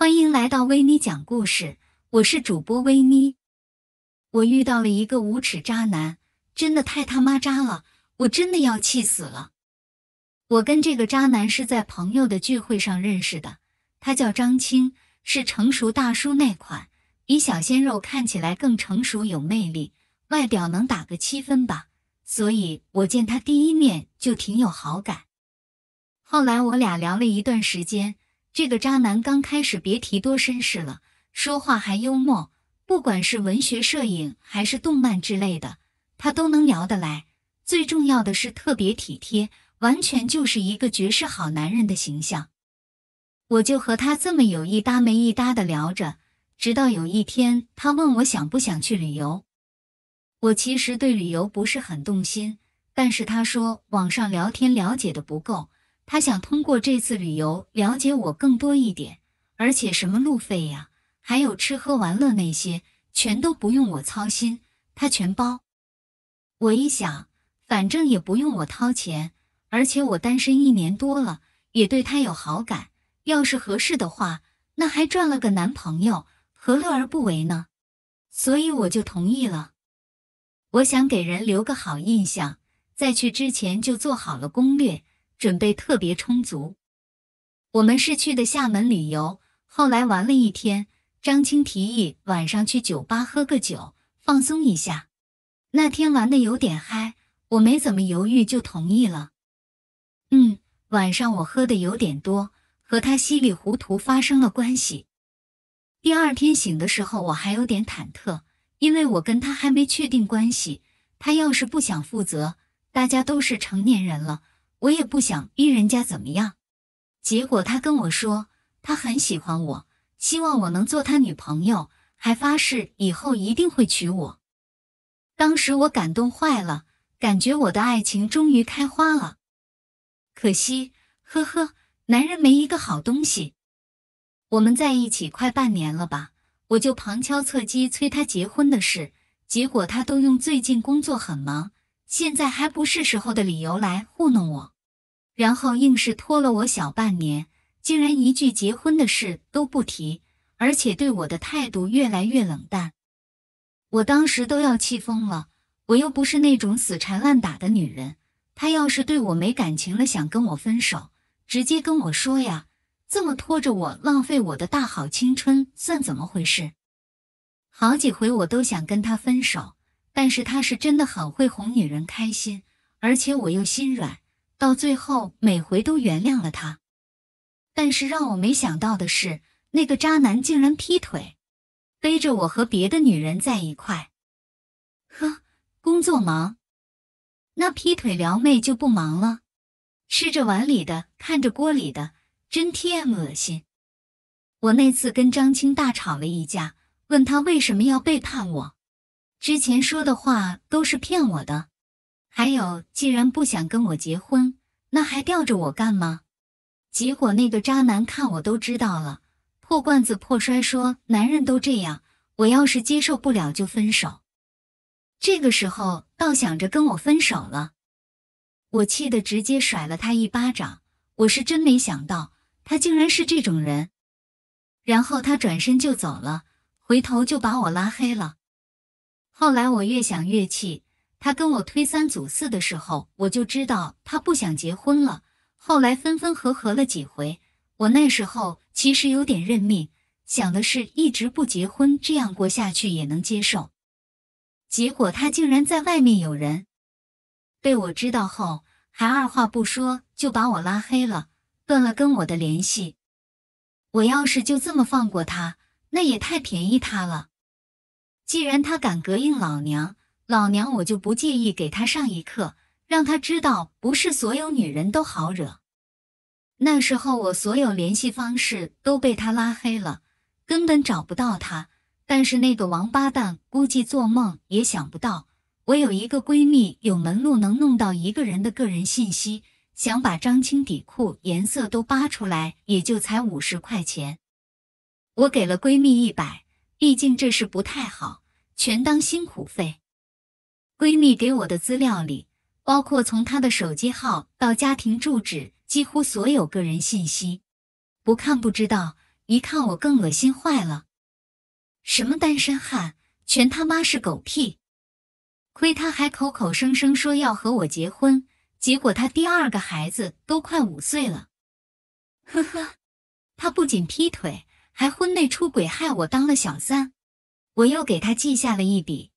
欢迎来到维尼讲故事，我是主播维尼。我遇到了一个无耻渣男，真的太他妈渣了，我真的要气死了。我跟这个渣男是在朋友的聚会上认识的，他叫张青，是成熟大叔那款，比小鲜肉看起来更成熟有魅力，外表能打个七分吧。所以我见他第一面就挺有好感。后来我俩聊了一段时间。这个渣男刚开始别提多绅士了，说话还幽默。不管是文学、摄影还是动漫之类的，他都能聊得来。最重要的是特别体贴，完全就是一个绝世好男人的形象。我就和他这么有一搭没一搭的聊着，直到有一天，他问我想不想去旅游。我其实对旅游不是很动心，但是他说网上聊天了解的不够。他想通过这次旅游了解我更多一点，而且什么路费呀，还有吃喝玩乐那些，全都不用我操心，他全包。我一想，反正也不用我掏钱，而且我单身一年多了，也对他有好感，要是合适的话，那还赚了个男朋友，何乐而不为呢？所以我就同意了。我想给人留个好印象，在去之前就做好了攻略。准备特别充足。我们是去的厦门旅游，后来玩了一天。张青提议晚上去酒吧喝个酒，放松一下。那天玩的有点嗨，我没怎么犹豫就同意了。嗯，晚上我喝的有点多，和他稀里糊涂发生了关系。第二天醒的时候，我还有点忐忑，因为我跟他还没确定关系。他要是不想负责，大家都是成年人了。我也不想逼人家怎么样，结果他跟我说他很喜欢我，希望我能做他女朋友，还发誓以后一定会娶我。当时我感动坏了，感觉我的爱情终于开花了。可惜，呵呵，男人没一个好东西。我们在一起快半年了吧，我就旁敲侧击催他结婚的事，结果他都用最近工作很忙。现在还不是时候的理由来糊弄我，然后硬是拖了我小半年，竟然一句结婚的事都不提，而且对我的态度越来越冷淡。我当时都要气疯了，我又不是那种死缠烂打的女人，他要是对我没感情了，想跟我分手，直接跟我说呀！这么拖着我，浪费我的大好青春，算怎么回事？好几回我都想跟他分手。但是他是真的很会哄女人开心，而且我又心软，到最后每回都原谅了他。但是让我没想到的是，那个渣男竟然劈腿，背着我和别的女人在一块。呵，工作忙，那劈腿撩妹就不忙了。吃着碗里的，看着锅里的，真 TM 恶心。我那次跟张青大吵了一架，问他为什么要背叛我。之前说的话都是骗我的，还有，既然不想跟我结婚，那还吊着我干嘛？结果那个渣男看我都知道了，破罐子破摔，说男人都这样，我要是接受不了就分手。这个时候倒想着跟我分手了，我气得直接甩了他一巴掌。我是真没想到他竟然是这种人，然后他转身就走了，回头就把我拉黑了。后来我越想越气，他跟我推三阻四的时候，我就知道他不想结婚了。后来分分合合了几回，我那时候其实有点认命，想的是一直不结婚，这样过下去也能接受。结果他竟然在外面有人，被我知道后，还二话不说就把我拉黑了，断了跟我的联系。我要是就这么放过他，那也太便宜他了。既然他敢膈应老娘，老娘我就不介意给他上一课，让他知道不是所有女人都好惹。那时候我所有联系方式都被他拉黑了，根本找不到他。但是那个王八蛋估计做梦也想不到，我有一个闺蜜有门路能弄到一个人的个人信息，想把张青底裤颜色都扒出来，也就才五十块钱。我给了闺蜜一百，毕竟这事不太好。全当辛苦费。闺蜜给我的资料里，包括从她的手机号到家庭住址，几乎所有个人信息。不看不知道，一看我更恶心坏了。什么单身汉，全他妈是狗屁！亏他还口口声声说要和我结婚，结果他第二个孩子都快五岁了。呵呵，他不仅劈腿，还婚内出轨，害我当了小三。我又给他记下了一笔，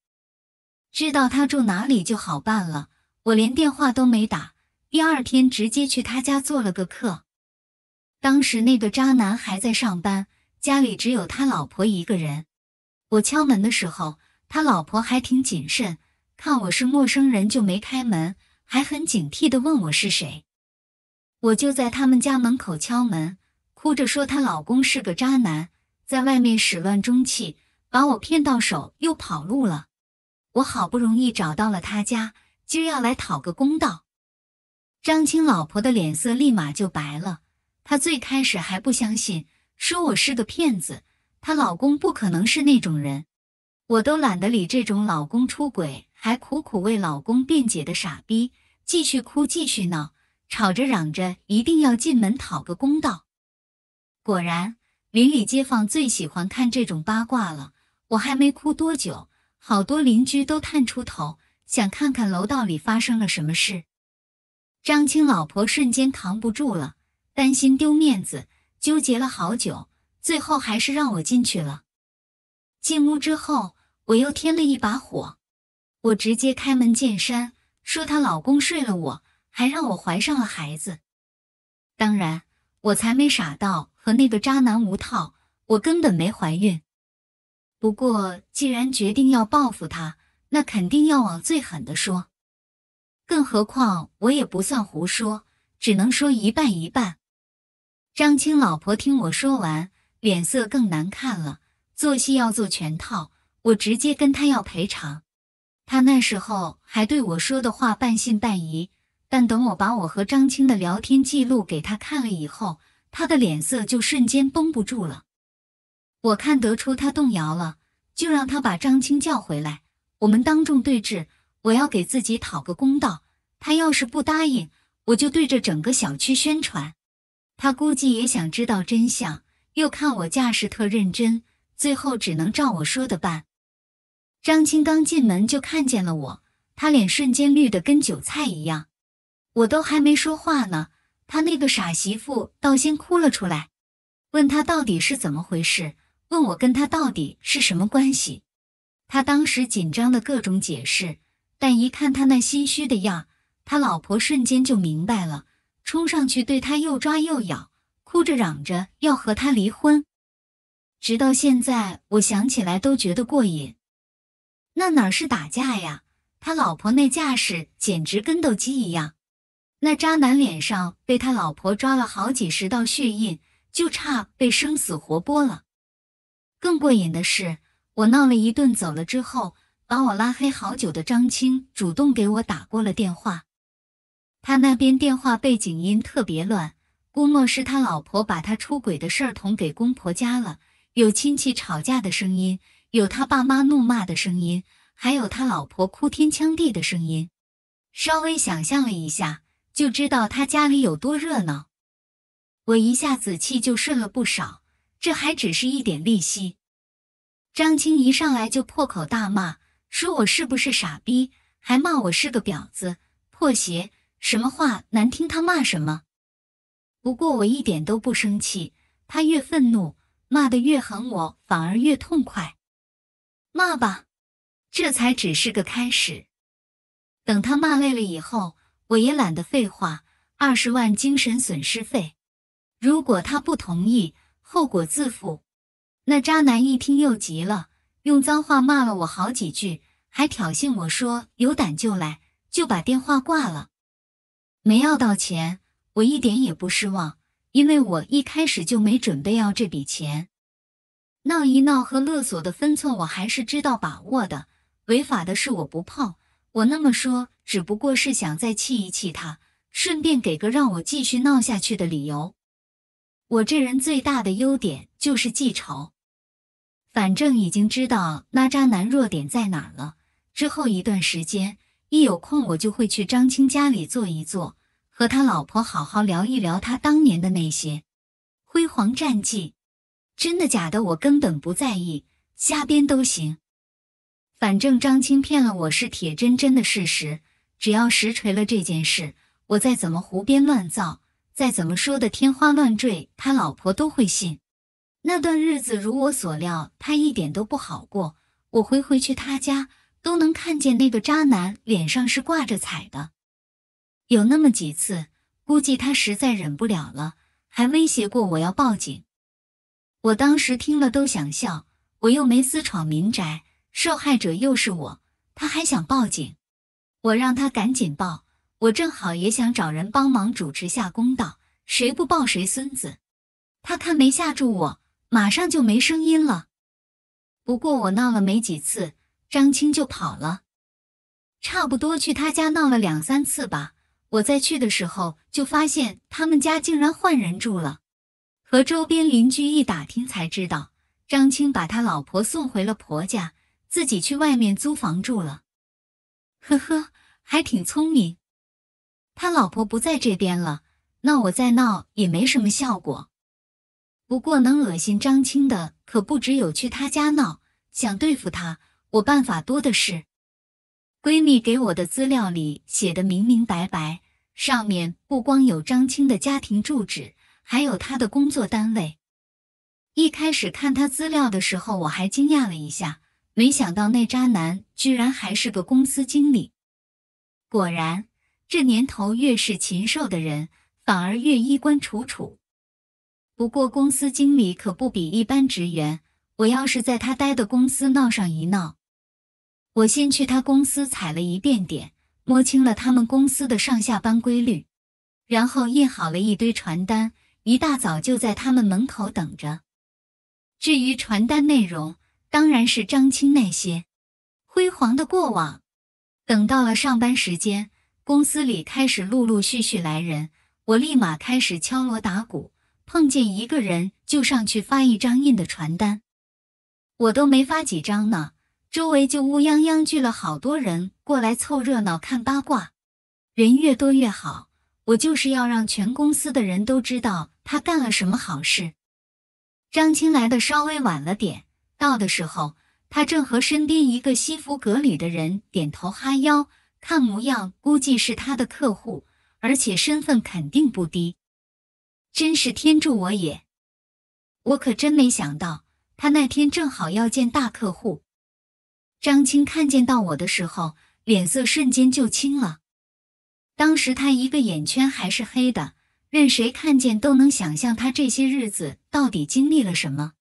知道他住哪里就好办了。我连电话都没打，第二天直接去他家做了个客。当时那个渣男还在上班，家里只有他老婆一个人。我敲门的时候，他老婆还挺谨慎，看我是陌生人就没开门，还很警惕的问我是谁。我就在他们家门口敲门，哭着说她老公是个渣男，在外面始乱终弃。把我骗到手又跑路了，我好不容易找到了他家，今儿要来讨个公道。张青老婆的脸色立马就白了，她最开始还不相信，说我是个骗子，她老公不可能是那种人。我都懒得理这种老公出轨还苦苦为老公辩解的傻逼，继续哭，继续闹，吵着嚷着一定要进门讨个公道。果然，邻里街坊最喜欢看这种八卦了。我还没哭多久，好多邻居都探出头，想看看楼道里发生了什么事。张青老婆瞬间扛不住了，担心丢面子，纠结了好久，最后还是让我进去了。进屋之后，我又添了一把火，我直接开门见山说她老公睡了我，还让我怀上了孩子。当然，我才没傻到和那个渣男无套，我根本没怀孕。不过，既然决定要报复他，那肯定要往最狠的说。更何况我也不算胡说，只能说一半一半。张青老婆听我说完，脸色更难看了。做戏要做全套，我直接跟他要赔偿。他那时候还对我说的话半信半疑，但等我把我和张青的聊天记录给他看了以后，他的脸色就瞬间绷不住了。我看得出他动摇了，就让他把张青叫回来，我们当众对质。我要给自己讨个公道。他要是不答应，我就对着整个小区宣传。他估计也想知道真相，又看我架势特认真，最后只能照我说的办。张青刚进门就看见了我，他脸瞬间绿得跟韭菜一样。我都还没说话呢，他那个傻媳妇倒先哭了出来，问他到底是怎么回事。问我跟他到底是什么关系？他当时紧张的各种解释，但一看他那心虚的样，他老婆瞬间就明白了，冲上去对他又抓又咬，哭着嚷着要和他离婚。直到现在，我想起来都觉得过瘾。那哪是打架呀？他老婆那架势简直跟斗鸡一样。那渣男脸上被他老婆抓了好几十道血印，就差被生死活剥了。更过瘾的是，我闹了一顿走了之后，把我拉黑好久的张青主动给我打过了电话。他那边电话背景音特别乱，估摸是他老婆把他出轨的事捅给公婆家了，有亲戚吵架的声音，有他爸妈怒骂的声音，还有他老婆哭天抢地的声音。稍微想象了一下，就知道他家里有多热闹。我一下子气就顺了不少。这还只是一点利息，张青一上来就破口大骂，说我是不是傻逼，还骂我是个婊子、破鞋，什么话难听他骂什么。不过我一点都不生气，他越愤怒，骂得越狠，我反而越痛快。骂吧，这才只是个开始。等他骂累了以后，我也懒得废话，二十万精神损失费，如果他不同意。后果自负。那渣男一听又急了，用脏话骂了我好几句，还挑衅我说：“有胆就来。”就把电话挂了。没要到钱，我一点也不失望，因为我一开始就没准备要这笔钱。闹一闹和勒索的分寸我还是知道把握的，违法的事我不泡。我那么说，只不过是想再气一气他，顺便给个让我继续闹下去的理由。我这人最大的优点就是记仇，反正已经知道那渣男弱点在哪了。之后一段时间，一有空我就会去张青家里坐一坐，和他老婆好好聊一聊他当年的那些辉煌战绩。真的假的？我根本不在意，瞎编都行。反正张青骗了我是铁真真的事实，只要实锤了这件事，我再怎么胡编乱造。再怎么说的天花乱坠，他老婆都会信。那段日子，如我所料，他一点都不好过。我回回去他家，都能看见那个渣男脸上是挂着彩的。有那么几次，估计他实在忍不了了，还威胁过我要报警。我当时听了都想笑，我又没私闯民宅，受害者又是我，他还想报警？我让他赶紧报。我正好也想找人帮忙主持下公道，谁不抱谁孙子。他看没吓住我，马上就没声音了。不过我闹了没几次，张青就跑了。差不多去他家闹了两三次吧。我再去的时候就发现他们家竟然换人住了。和周边邻居一打听才知道，张青把他老婆送回了婆家，自己去外面租房住了。呵呵，还挺聪明。他老婆不在这边了，那我再闹也没什么效果。不过能恶心张青的可不只有去他家闹，想对付他，我办法多的是。闺蜜给我的资料里写的明明白白，上面不光有张青的家庭住址，还有他的工作单位。一开始看他资料的时候，我还惊讶了一下，没想到那渣男居然还是个公司经理。果然。这年头，越是禽兽的人，反而越衣冠楚楚。不过，公司经理可不比一般职员。我要是在他待的公司闹上一闹，我先去他公司踩了一遍点，摸清了他们公司的上下班规律，然后印好了一堆传单，一大早就在他们门口等着。至于传单内容，当然是张青那些辉煌的过往。等到了上班时间。公司里开始陆陆续续来人，我立马开始敲锣打鼓，碰见一个人就上去发一张印的传单。我都没发几张呢，周围就乌泱泱聚了好多人过来凑热闹看八卦。人越多越好，我就是要让全公司的人都知道他干了什么好事。张青来的稍微晚了点，到的时候他正和身边一个西服革履的人点头哈腰。看模样，估计是他的客户，而且身份肯定不低。真是天助我也！我可真没想到，他那天正好要见大客户。张青看见到我的时候，脸色瞬间就青了。当时他一个眼圈还是黑的，任谁看见都能想象他这些日子到底经历了什么。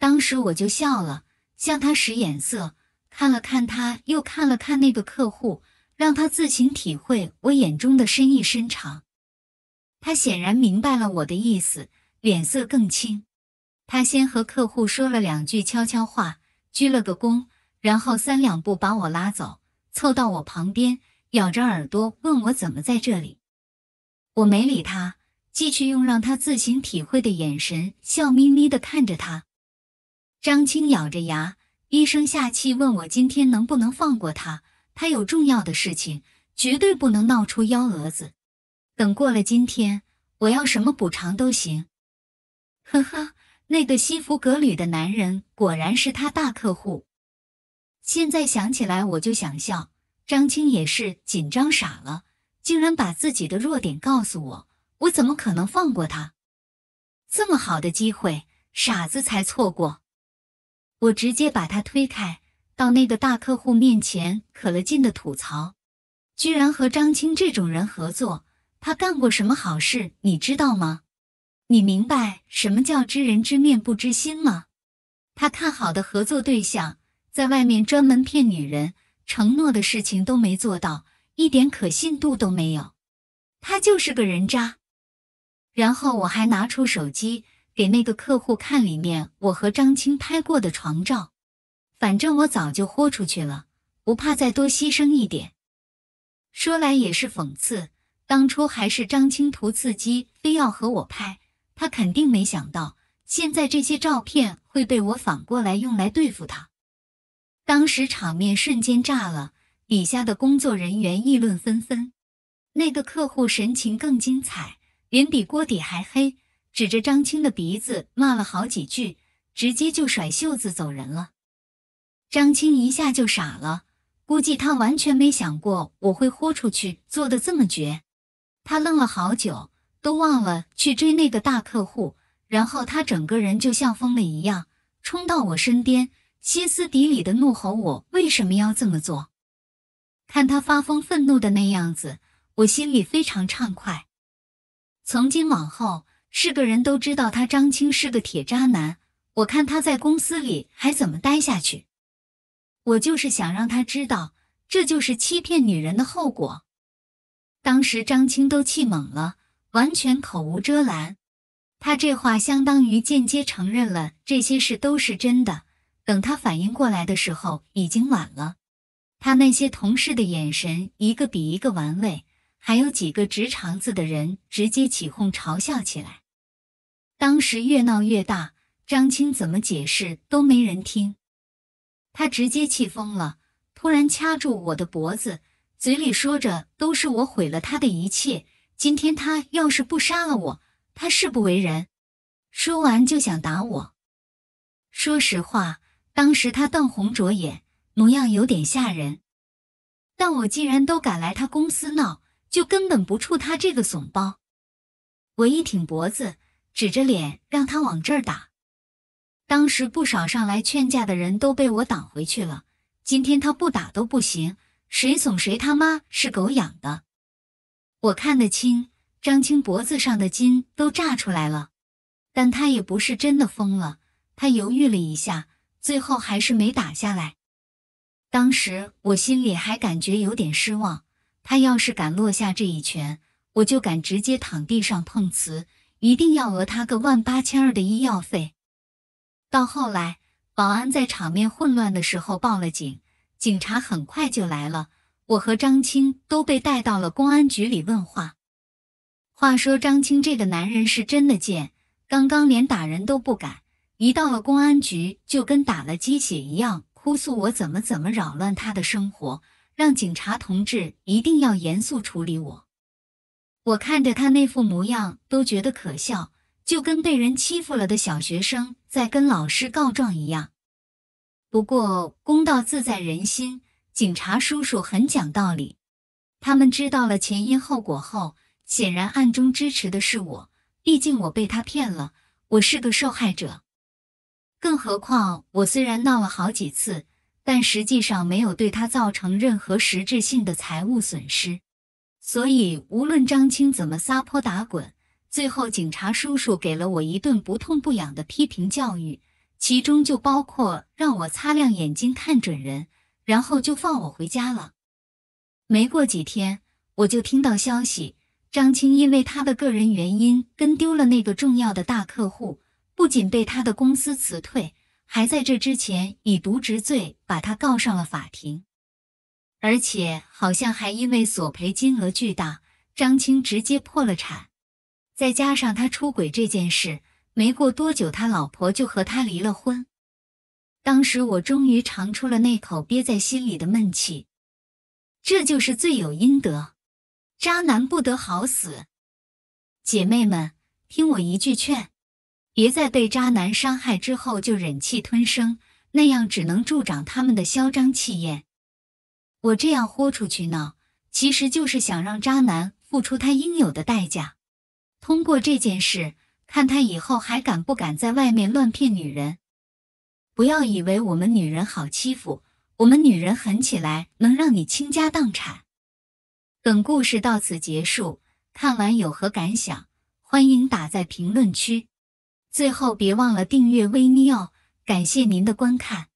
当时我就笑了，向他使眼色。看了看他，又看了看那个客户，让他自行体会我眼中的深意深长。他显然明白了我的意思，脸色更青。他先和客户说了两句悄悄话，鞠了个躬，然后三两步把我拉走，凑到我旁边，咬着耳朵问我怎么在这里。我没理他，继续用让他自行体会的眼神，笑眯眯地看着他。张青咬着牙。医生下气问我今天能不能放过他？他有重要的事情，绝对不能闹出幺蛾子。等过了今天，我要什么补偿都行。呵呵，那个西服革履的男人果然是他大客户。现在想起来我就想笑。张青也是紧张傻了，竟然把自己的弱点告诉我。我怎么可能放过他？这么好的机会，傻子才错过。我直接把他推开，到那个大客户面前，可了劲的吐槽：“居然和张青这种人合作，他干过什么好事？你知道吗？你明白什么叫知人知面不知心吗？他看好的合作对象，在外面专门骗女人，承诺的事情都没做到，一点可信度都没有，他就是个人渣。”然后我还拿出手机。给那个客户看里面我和张青拍过的床照，反正我早就豁出去了，不怕再多牺牲一点。说来也是讽刺，当初还是张青图刺激非要和我拍，他肯定没想到现在这些照片会被我反过来用来对付他。当时场面瞬间炸了，底下的工作人员议论纷纷，那个客户神情更精彩，脸比锅底还黑。指着张青的鼻子骂了好几句，直接就甩袖子走人了。张青一下就傻了，估计他完全没想过我会豁出去做的这么绝。他愣了好久，都忘了去追那个大客户。然后他整个人就像疯了一样，冲到我身边，歇斯底里的怒吼：“我为什么要这么做？”看他发疯愤怒的那样子，我心里非常畅快。从今往后。是个人都知道他张青是个铁渣男，我看他在公司里还怎么待下去。我就是想让他知道，这就是欺骗女人的后果。当时张青都气懵了，完全口无遮拦。他这话相当于间接承认了这些事都是真的。等他反应过来的时候，已经晚了。他那些同事的眼神一个比一个玩味，还有几个直肠子的人直接起哄嘲笑起来。当时越闹越大，张青怎么解释都没人听，他直接气疯了，突然掐住我的脖子，嘴里说着都是我毁了他的一切，今天他要是不杀了我，他誓不为人。说完就想打我。说实话，当时他瞪红着眼，模样有点吓人，但我既然都敢来他公司闹，就根本不怵他这个怂包。我一挺脖子。指着脸让他往这儿打，当时不少上来劝架的人都被我挡回去了。今天他不打都不行，谁怂谁他妈是狗养的！我看得清张青脖子上的筋都炸出来了，但他也不是真的疯了。他犹豫了一下，最后还是没打下来。当时我心里还感觉有点失望，他要是敢落下这一拳，我就敢直接躺地上碰瓷。一定要讹他个万八千二的医药费。到后来，保安在场面混乱的时候报了警，警察很快就来了。我和张青都被带到了公安局里问话。话说张青这个男人是真的贱，刚刚连打人都不敢，一到了公安局就跟打了鸡血一样，哭诉我怎么怎么扰乱他的生活，让警察同志一定要严肃处理我。我看着他那副模样都觉得可笑，就跟被人欺负了的小学生在跟老师告状一样。不过公道自在人心，警察叔叔很讲道理。他们知道了前因后果后，显然暗中支持的是我。毕竟我被他骗了，我是个受害者。更何况我虽然闹了好几次，但实际上没有对他造成任何实质性的财务损失。所以，无论张青怎么撒泼打滚，最后警察叔叔给了我一顿不痛不痒的批评教育，其中就包括让我擦亮眼睛看准人，然后就放我回家了。没过几天，我就听到消息，张青因为他的个人原因跟丢了那个重要的大客户，不仅被他的公司辞退，还在这之前以渎职罪把他告上了法庭。而且好像还因为索赔金额巨大，张青直接破了产。再加上他出轨这件事，没过多久，他老婆就和他离了婚。当时我终于长出了那口憋在心里的闷气，这就是罪有应得，渣男不得好死。姐妹们，听我一句劝，别在被渣男伤害之后就忍气吞声，那样只能助长他们的嚣张气焰。我这样豁出去闹，其实就是想让渣男付出他应有的代价。通过这件事，看他以后还敢不敢在外面乱骗女人。不要以为我们女人好欺负，我们女人狠起来能让你倾家荡产。本故事到此结束，看完有何感想？欢迎打在评论区。最后别忘了订阅微妮感谢您的观看。